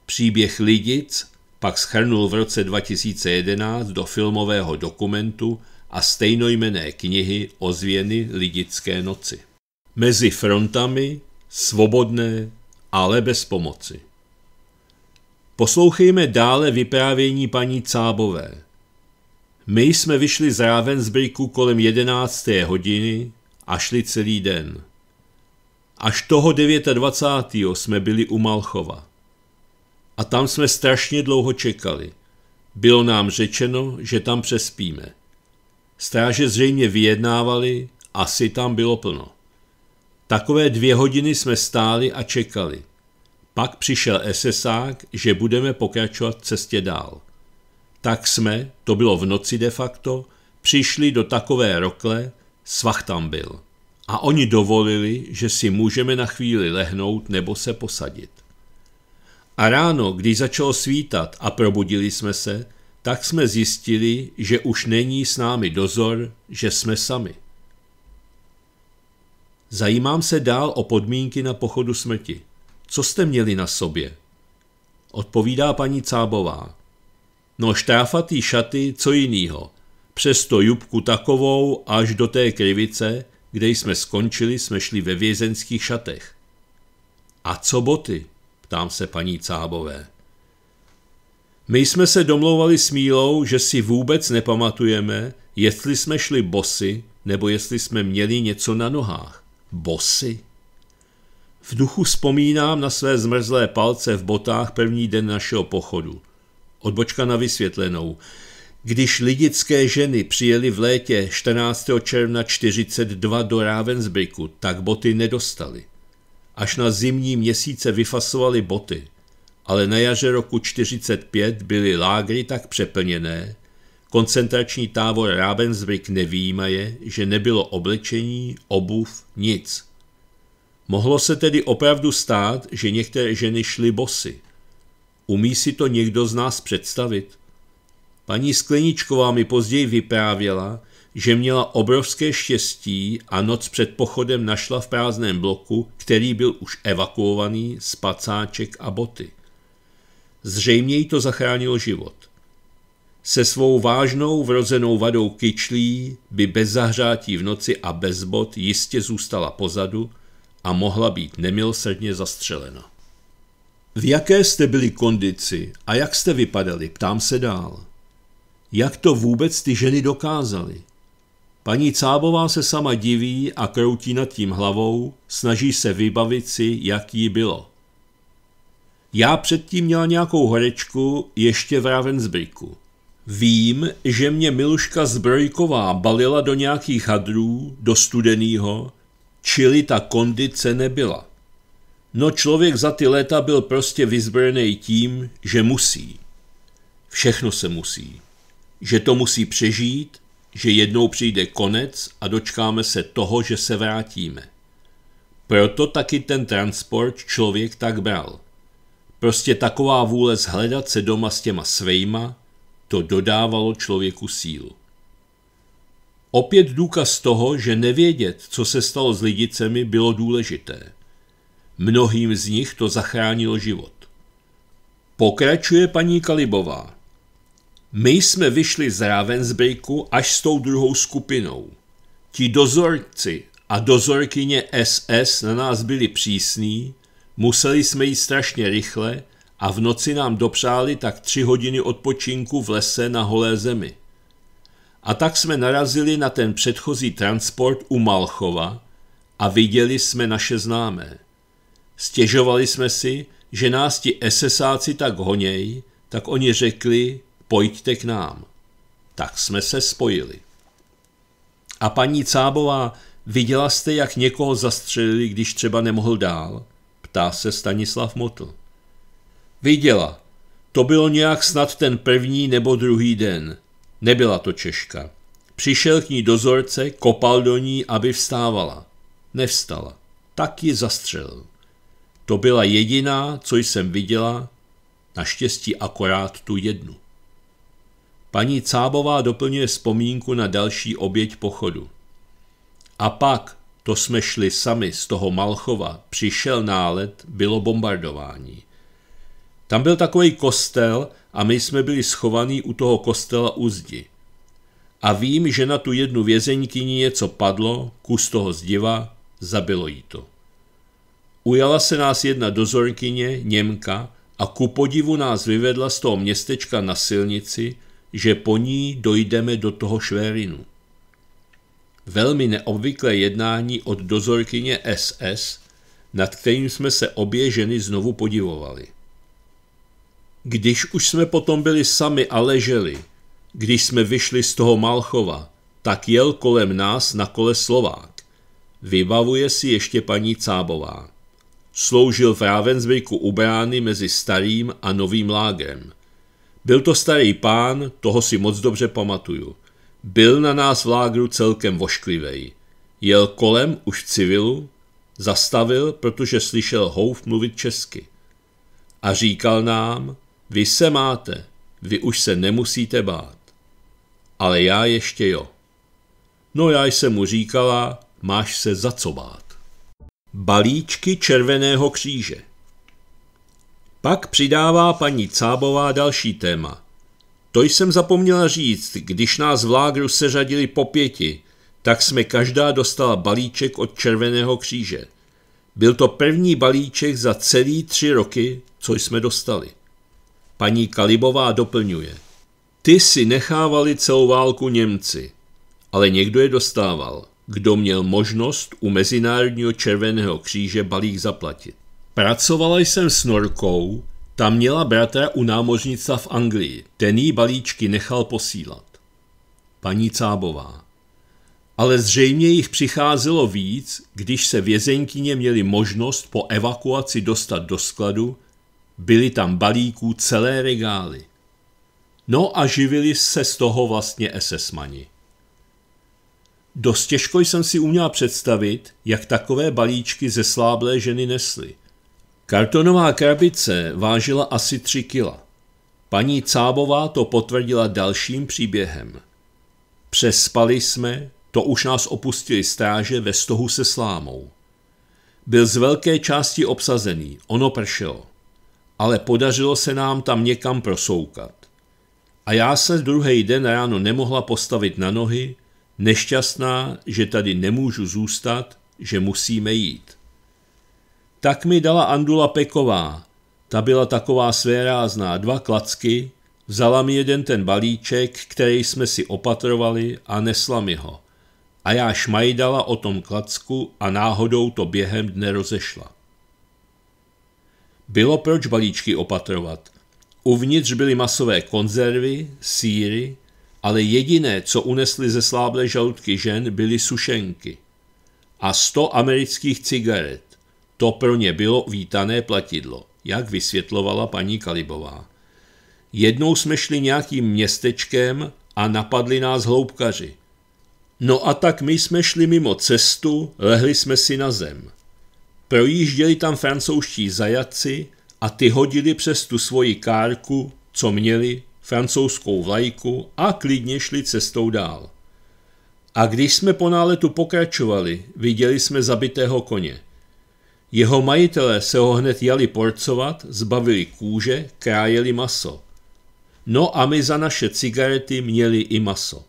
Příběh Lidic pak schrnul v roce 2011 do filmového dokumentu a stejnojmené knihy Ozvěny lidické noci. Mezi frontami, svobodné, ale bez pomoci. Poslouchejme dále vyprávění paní Cábové. My jsme vyšli z Ravensbricku kolem 11. hodiny a šli celý den. Až toho 29. jsme byli u Malchova. A tam jsme strašně dlouho čekali. Bylo nám řečeno, že tam přespíme. Stráže zřejmě vyjednávali, asi tam bylo plno. Takové dvě hodiny jsme stáli a čekali. Pak přišel SSák, že budeme pokračovat cestě dál. Tak jsme, to bylo v noci de facto, přišli do takové rokle, svach tam byl a oni dovolili, že si můžeme na chvíli lehnout nebo se posadit. A ráno, když začalo svítat a probudili jsme se, tak jsme zjistili, že už není s námi dozor, že jsme sami. Zajímám se dál o podmínky na pochodu smrti. Co jste měli na sobě? Odpovídá paní Cábová. No štráfatý šaty, co jinýho. Přesto jubku takovou až do té krivice, kde jsme skončili, jsme šli ve vězenských šatech. A co boty? ptám se paní Cábové. My jsme se domlouvali s Mílou, že si vůbec nepamatujeme, jestli jsme šli bosy, nebo jestli jsme měli něco na nohách. Bosy? V duchu vzpomínám na své zmrzlé palce v botách první den našeho pochodu. Odbočka na vysvětlenou. Když lidické ženy přijeli v létě 14. června 42 do Ravensbricku, tak boty nedostali. Až na zimní měsíce vyfasovali boty, ale na jaře roku 45 byly lágry tak přeplněné, koncentrační tábor Ravensbrück nevýjímaje, že nebylo oblečení, obuv, nic. Mohlo se tedy opravdu stát, že některé ženy šly bosy. Umí si to někdo z nás představit? Paní Skleničková mi později vyprávěla, že měla obrovské štěstí a noc před pochodem našla v prázdném bloku, který byl už evakuovaný, spacáček a boty. Zřejmě jí to zachránilo život. Se svou vážnou vrozenou vadou kyčlí by bez zahřátí v noci a bez bot jistě zůstala pozadu a mohla být nemilosrdně zastřelena. V jaké jste byli kondici a jak jste vypadali, ptám se dál. Jak to vůbec ty ženy dokázaly? Paní Cábová se sama diví a kroutí nad tím hlavou, snaží se vybavit si, jak jí bylo. Já předtím měla nějakou horečku ještě v Ravensbricku. Vím, že mě Miluška Zbrojková balila do nějakých hadrů, do studeného, čili ta kondice nebyla. No člověk za ty léta byl prostě vyzbrojený tím, že musí. Všechno se musí že to musí přežít, že jednou přijde konec a dočkáme se toho, že se vrátíme. Proto taky ten transport člověk tak bral. Prostě taková vůle zhledat se doma s těma svejma, to dodávalo člověku sílu. Opět důkaz toho, že nevědět, co se stalo s lidicemi, bylo důležité. Mnohým z nich to zachránilo život. Pokračuje paní Kalibová. My jsme vyšli z Ravensbrücku až s tou druhou skupinou. Ti dozorci a dozorkyně SS na nás byli přísní, museli jsme jít strašně rychle a v noci nám dopřáli tak tři hodiny odpočinku v lese na holé zemi. A tak jsme narazili na ten předchozí transport u Malchova a viděli jsme naše známé. Stěžovali jsme si, že nás ti SSáci tak honěj, tak oni řekli, pojďte k nám. Tak jsme se spojili. A paní Cábová, viděla jste, jak někoho zastřelili, když třeba nemohl dál? Ptá se Stanislav Motl. Viděla. To bylo nějak snad ten první nebo druhý den. Nebyla to Češka. Přišel k ní dozorce, kopal do ní, aby vstávala. Nevstala. Tak ji zastřelil. To byla jediná, co jsem viděla, naštěstí akorát tu jednu. Paní Cábová doplňuje vzpomínku na další oběť pochodu. A pak, to jsme šli sami z toho Malchova, přišel nálet, bylo bombardování. Tam byl takový kostel a my jsme byli schovaní u toho kostela u zdi. A vím, že na tu jednu vězeňkyni něco padlo, kus toho zdiva, zabilo jí to. Ujala se nás jedna dozorkyně, Němka, a ku podivu nás vyvedla z toho městečka na silnici, že po ní dojdeme do toho Švérinu. Velmi neobvyklé jednání od dozorkyně SS, nad kterým jsme se obě ženy znovu podivovali. Když už jsme potom byli sami a leželi, když jsme vyšli z toho Malchova, tak jel kolem nás na kole Slovák. Vybavuje si ještě paní Cábová. Sloužil v Ravensbrücku u brány mezi starým a novým lágrem. Byl to starý pán, toho si moc dobře pamatuju. Byl na nás v lágru celkem vošklivej. Jel kolem už civilu, zastavil, protože slyšel houf mluvit česky. A říkal nám, vy se máte, vy už se nemusíte bát. Ale já ještě jo. No já jsem mu říkala, máš se za co bát. Balíčky Červeného kříže pak přidává paní Cábová další téma. To jsem zapomněla říct, když nás v lágru seřadili po pěti, tak jsme každá dostala balíček od Červeného kříže. Byl to první balíček za celý tři roky, co jsme dostali. Paní Kalibová doplňuje. Ty si nechávali celou válku Němci, ale někdo je dostával, kdo měl možnost u Mezinárodního červeného kříže balík zaplatit. Pracovala jsem s Norkou, ta měla bratra u námořnica v Anglii, ten jí balíčky nechal posílat. Paní Cábová. Ale zřejmě jich přicházelo víc, když se vězenkyně měli možnost po evakuaci dostat do skladu, byly tam balíků celé regály. No a živili se z toho vlastně esesmani. Dost těžko jsem si uměla představit, jak takové balíčky sláblé ženy nesly – Kartonová krabice vážila asi 3 kila. Paní Cábová to potvrdila dalším příběhem. Přespali jsme, to už nás opustili stráže ve stohu se slámou. Byl z velké části obsazený, ono pršelo. Ale podařilo se nám tam někam prosoukat. A já se druhý den ráno nemohla postavit na nohy, nešťastná, že tady nemůžu zůstat, že musíme jít. Tak mi dala Andula Peková. Ta byla taková svérázná, dva klacky, vzala mi jeden ten balíček, který jsme si opatrovali a nesla mi ho. A já šmajdala o tom klacku a náhodou to během dne rozešla. Bylo proč balíčky opatrovat. Uvnitř byly masové konzervy, síry, ale jediné, co unesly ze sláblé žaludky žen, byly sušenky. A sto amerických cigaret. To pro ně bylo vítané platidlo, jak vysvětlovala paní Kalibová. Jednou jsme šli nějakým městečkem a napadli nás hloubkaři. No a tak my jsme šli mimo cestu, lehli jsme si na zem. Projížděli tam francouzští zajaci a ty hodili přes tu svoji kárku, co měli, francouzskou vlajku a klidně šli cestou dál. A když jsme po náletu pokračovali, viděli jsme zabitého koně. Jeho majitelé se ho hned jali porcovat, zbavili kůže, krájeli maso. No a my za naše cigarety měli i maso.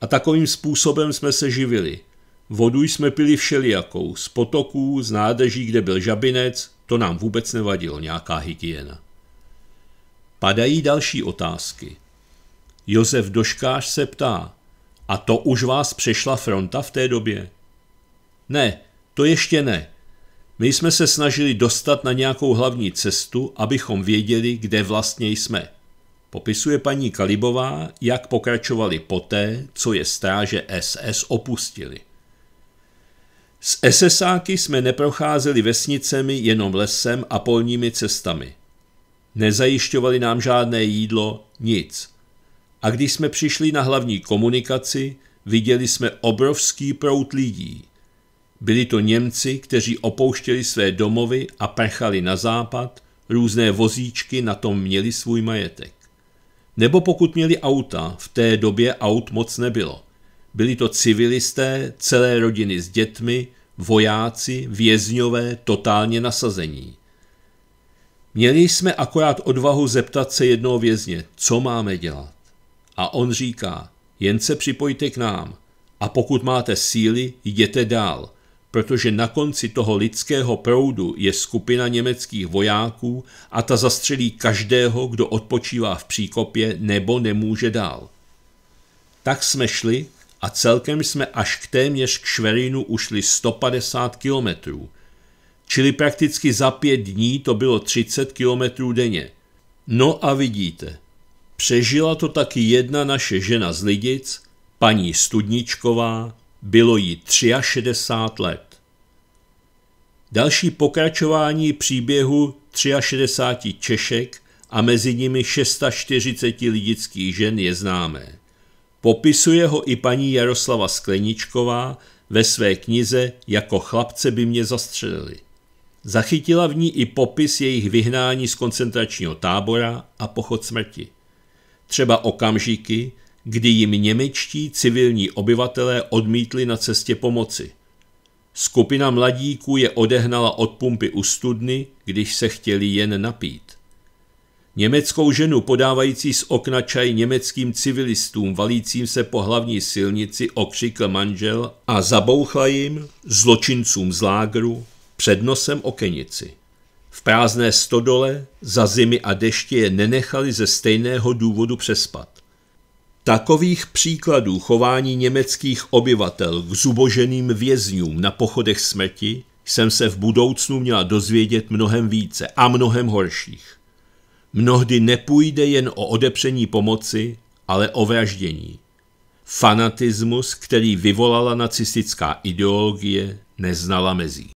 A takovým způsobem jsme se živili. Vodu jsme pili všelijakou, z potoků, z nádrží, kde byl žabinec, to nám vůbec nevadilo, nějaká hygiena. Padají další otázky. Josef Doškář se ptá, a to už vás přešla fronta v té době? Ne, to ještě ne, my jsme se snažili dostat na nějakou hlavní cestu, abychom věděli, kde vlastně jsme. Popisuje paní Kalibová, jak pokračovali poté, co je stráže SS opustili. S SSáky jsme neprocházeli vesnicemi, jenom lesem a polními cestami. Nezajišťovali nám žádné jídlo, nic. A když jsme přišli na hlavní komunikaci, viděli jsme obrovský prout lidí. Byli to Němci, kteří opouštěli své domovy a prchali na západ, různé vozíčky na tom měli svůj majetek. Nebo pokud měli auta, v té době aut moc nebylo. Byli to civilisté, celé rodiny s dětmi, vojáci, vězňové, totálně nasazení. Měli jsme akorát odvahu zeptat se jednoho vězně, co máme dělat. A on říká, jen se připojte k nám a pokud máte síly, jděte dál – protože na konci toho lidského proudu je skupina německých vojáků a ta zastřelí každého, kdo odpočívá v příkopě nebo nemůže dál. Tak jsme šli a celkem jsme až k téměř k Šverinu ušli 150 kilometrů, čili prakticky za pět dní to bylo 30 kilometrů denně. No a vidíte, přežila to taky jedna naše žena z Lidic, paní Studničková, bylo jí 63 let. Další pokračování příběhu 63 Češek a mezi nimi 640 lidických žen je známé. Popisuje ho i paní Jaroslava Skleničková ve své knize Jako chlapce by mě zastřelili. Zachytila v ní i popis jejich vyhnání z koncentračního tábora a pochod smrti. Třeba okamžiky, kdy jim němečtí civilní obyvatelé odmítli na cestě pomoci. Skupina mladíků je odehnala od pumpy u studny, když se chtěli jen napít. Německou ženu podávající z okna čaj německým civilistům valícím se po hlavní silnici okřikl manžel a zabouchla jim, zločincům z lágru, před nosem okenici. V prázdné stodole za zimy a deště je nenechali ze stejného důvodu přespat. Takových příkladů chování německých obyvatel k zuboženým vězňům na pochodech smrti jsem se v budoucnu měla dozvědět mnohem více a mnohem horších. Mnohdy nepůjde jen o odepření pomoci, ale o vraždění. Fanatismus, který vyvolala nacistická ideologie, neznala mezí.